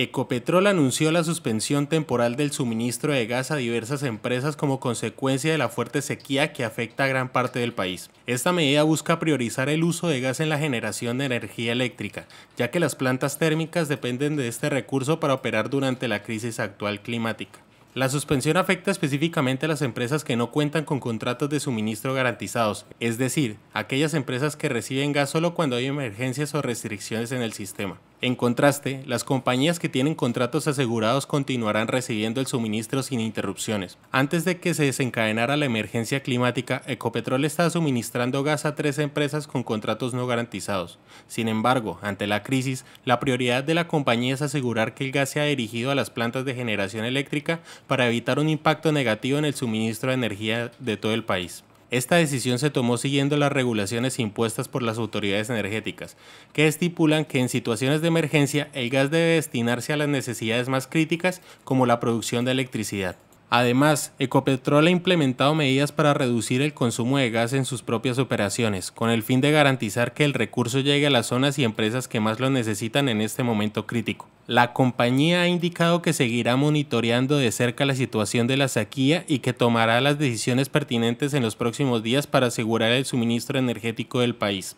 Ecopetrol anunció la suspensión temporal del suministro de gas a diversas empresas como consecuencia de la fuerte sequía que afecta a gran parte del país. Esta medida busca priorizar el uso de gas en la generación de energía eléctrica, ya que las plantas térmicas dependen de este recurso para operar durante la crisis actual climática. La suspensión afecta específicamente a las empresas que no cuentan con contratos de suministro garantizados, es decir, aquellas empresas que reciben gas solo cuando hay emergencias o restricciones en el sistema. En contraste, las compañías que tienen contratos asegurados continuarán recibiendo el suministro sin interrupciones. Antes de que se desencadenara la emergencia climática, Ecopetrol estaba suministrando gas a tres empresas con contratos no garantizados. Sin embargo, ante la crisis, la prioridad de la compañía es asegurar que el gas sea dirigido a las plantas de generación eléctrica para evitar un impacto negativo en el suministro de energía de todo el país. Esta decisión se tomó siguiendo las regulaciones impuestas por las autoridades energéticas, que estipulan que en situaciones de emergencia el gas debe destinarse a las necesidades más críticas como la producción de electricidad. Además, Ecopetrol ha implementado medidas para reducir el consumo de gas en sus propias operaciones, con el fin de garantizar que el recurso llegue a las zonas y empresas que más lo necesitan en este momento crítico. La compañía ha indicado que seguirá monitoreando de cerca la situación de la sequía y que tomará las decisiones pertinentes en los próximos días para asegurar el suministro energético del país.